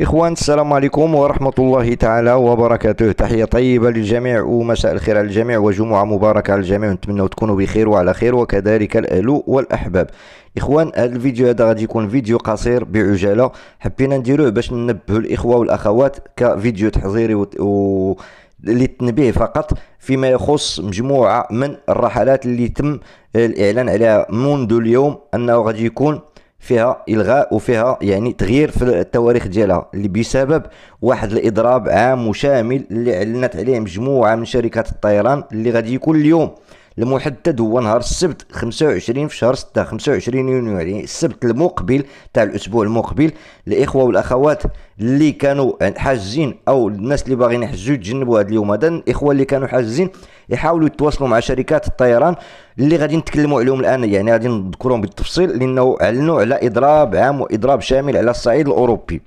إخوان السلام عليكم ورحمة الله تعالى وبركاته تحية طيبة للجميع ومساء الخير على الجميع وجمعة مباركة على الجميع نتمنى تكونوا بخير وعلى خير وكذلك الأهل والأحباب إخوان هذا الفيديو هذا غادي يكون فيديو قصير بعجالة حبينا نديروه باش ننبهوا الإخوة والأخوات كفيديو تحضيري و... و... للتنبيه فقط فيما يخص مجموعة من الرحلات اللي تم الإعلان عليها منذ اليوم أنه غادي يكون فيها الغاء وفيها يعني تغيير في التواريخ ديالها اللي بسبب واحد الاضراب عام وشامل اللي اعلنت عليه مجموعه من شركات الطيران اللي غادي يكون اليوم المحدد هو نهار السبت 25 في شهر 6 25 يونيو يعني السبت المقبل تاع الاسبوع المقبل الاخوه والاخوات اللي كانوا حاجزين او الناس اللي باغيين يحجزوا يتجنبوا هذا اليوم هذا الاخوه اللي كانوا حاجزين يحاولوا يتواصلوا مع شركات الطيران اللي غادي نتكلموا عليهم الان يعني غادي نذكرهم بالتفصيل لانه اعلنوا على اضراب عام واضراب شامل على الصعيد الاوروبي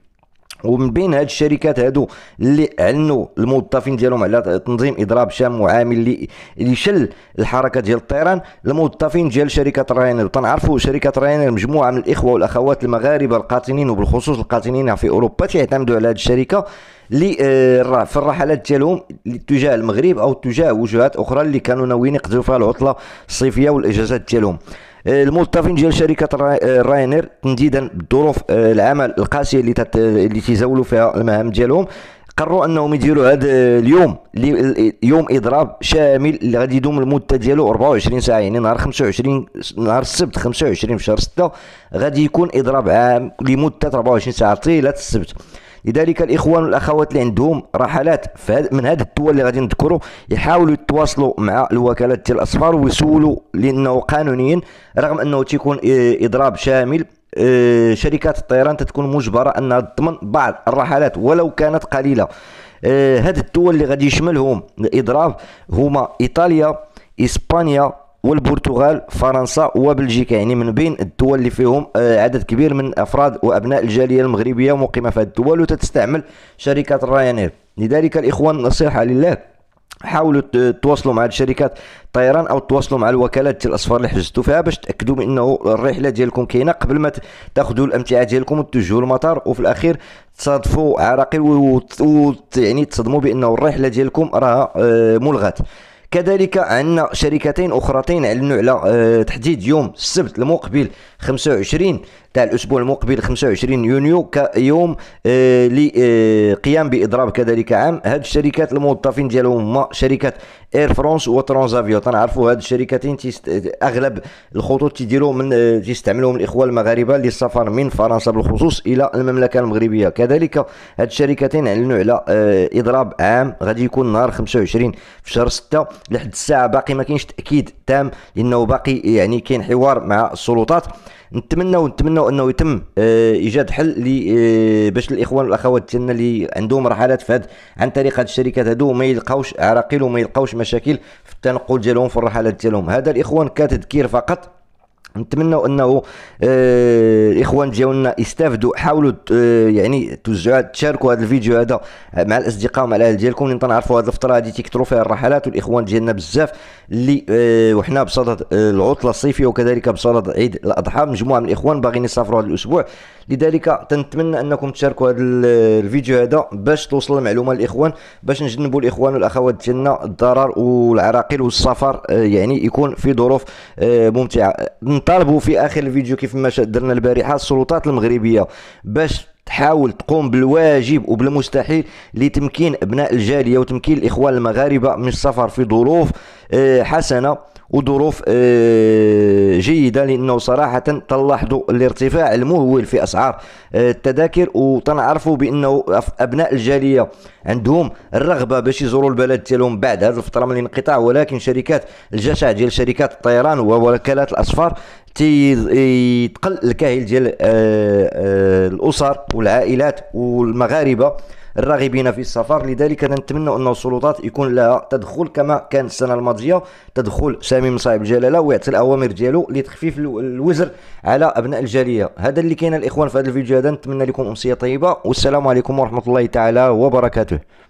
ومن بين هاد الشركات هادو اللي اعلنوا الموظفين ديالهم على تنظيم اضراب شام وعامل اللي اللي شل الحركه ديال الطيران الموظفين ديال شركه راينر تنعرفوا شركه راينر مجموعه من الاخوه والاخوات المغاربه القاطنين وبالخصوص القاطنين في اوروبا تيعتمدوا على هاد الشركه آه، اللي في الرحلات ديالهم تجاه المغرب او تجاه وجهات اخرى اللي كانوا ناويين يقضوا فيها العطله الصيفيه والاجازات ديالهم الموظفين ديال شركه آه، راينر تنديدا بظروف آه، العمل القاسيه اللي تت... اللي تزاولوا فيها المهام ديالهم قرروا انهم يديروا هذا آه، اليوم يوم اضراب شامل اللي غادي يدوم المده ديالو 24 ساعه يعني نهار 25 نهار السبت 25 في شهر 6 غادي يكون اضراب عام لمده 24 ساعه طيله السبت لذلك الاخوان والاخوات اللي عندهم رحلات من هذه الدول اللي غادي نذكروا يحاولوا يتواصلوا مع الوكالات ديال الاصفار ويسولوا لانه قانونيا رغم انه تيكون آه، اضراب شامل آه، شركات الطيران تتكون مجبره انها تضمن بعض الرحلات ولو كانت قليله آه، هذه الدول اللي غادي يشملهم الاضراب هما ايطاليا اسبانيا والبرتغال فرنسا وبلجيكا يعني من بين الدول اللي فيهم آه، عدد كبير من افراد وابناء الجاليه المغربيه مقيمه في هذه الدول وتستعمل شركه رايانير لذلك الاخوان نصيحه لله حاولوا تواصلوا مع شركات الطيران او تواصلوا مع الوكالات ديال الاسفار اللي حجزتوا فيها باش تاكدوا من انه الرحله ديالكم كاينه قبل ما تاخذوا الامتعه ديالكم وتوجهوا للمطار وفي الاخير تصادفوا عراقيل ويعني تصدموا بانه الرحله ديالكم راه ملغات كذلك عندنا شركتين اخرتين اعلنوا على آه، تحديد يوم السبت المقبل 25 تاع الاسبوع المقبل 25 يونيو كيوم آه، لقيام آه، باضراب كذلك عام هاد الشركات الموظفين ديالهم هما شركه اير فرانس وترانزافيو تنعرفوا هاد الشركتين تيست اغلب الخطوط تيديروا من تيستعملوهم الاخوه المغاربه للسفر من فرنسا بالخصوص الى المملكه المغربيه كذلك هاد الشركتين اعلنوا على اضراب عام غادي يكون نهار 25 في شهر 6 لحد الساعه باقي ما كاينش تاكيد تام لانه باقي يعني كاين حوار مع السلطات نتمنوا نتمنوا انه يتم آه، ايجاد حل آه، باش الاخوان والاخوات ديالنا اللي عندهم رحلات في عن طريق هاد الشركات هادو ما يلقاوش عراقيل وما يلقاوش مشاكل في التنقل ديالهم في الرحلات ديالهم هذا الاخوان كتذكير فقط نتمنى انه آه الاخوان ديالنا يستافدوا حاولوا آه، يعني توزعوا تشاركوا هذا الفيديو هذا مع الاصدقاء ومع الاهل ديالكم اللي تنعرفوا هذه الفتره هذه تيكثروا فيها الرحلات والاخوان ديالنا بزاف اللي آه، وحنا بصدد آه، العطله الصيفيه وكذلك بصدد عيد الاضحى مجموعه من الاخوان باغيين يسافروا هذا الاسبوع لذلك تنتمنى انكم تشاركوا هذا آه، الفيديو هذا باش توصل المعلومه للاخوان باش نجنبوا الاخوان والاخوات ديالنا الضرر والعراقيل والسفر يعني يكون في ظروف ممتعه نطالبوا في اخر الفيديو كيف ما درنا البارحه السلطات المغربيه باش تحاول تقوم بالواجب وبالمستحيل لتمكين ابناء الجاليه وتمكين الاخوان المغاربه من السفر في ظروف آه، حسنه وظروف آه، جيده لانه صراحه تلاحظوا الارتفاع المهول في اسعار آه، التذاكر وتنعرفوا بانه ابناء الجاليه عندهم الرغبه باش يزوروا البلد ديالهم بعد هذه الفتره من الانقطاع ولكن شركات الجشع ديال شركات الطيران ووكالات الاسفار تقل الكاهل ديال الاسر والعائلات والمغاربه الراغبين في السفر لذلك نتمنى أن السلطات يكون لها تدخل كما كان السنة الماضية تدخل سامي مصايب جلالة ويعطي الأوامر ديالو لتخفيف الوزر على أبناء الجالية هذا اللي كاين الإخوان في هذا الفيديو هذا نتمنى لكم أمسية طيبة والسلام عليكم ورحمة الله تعالى وبركاته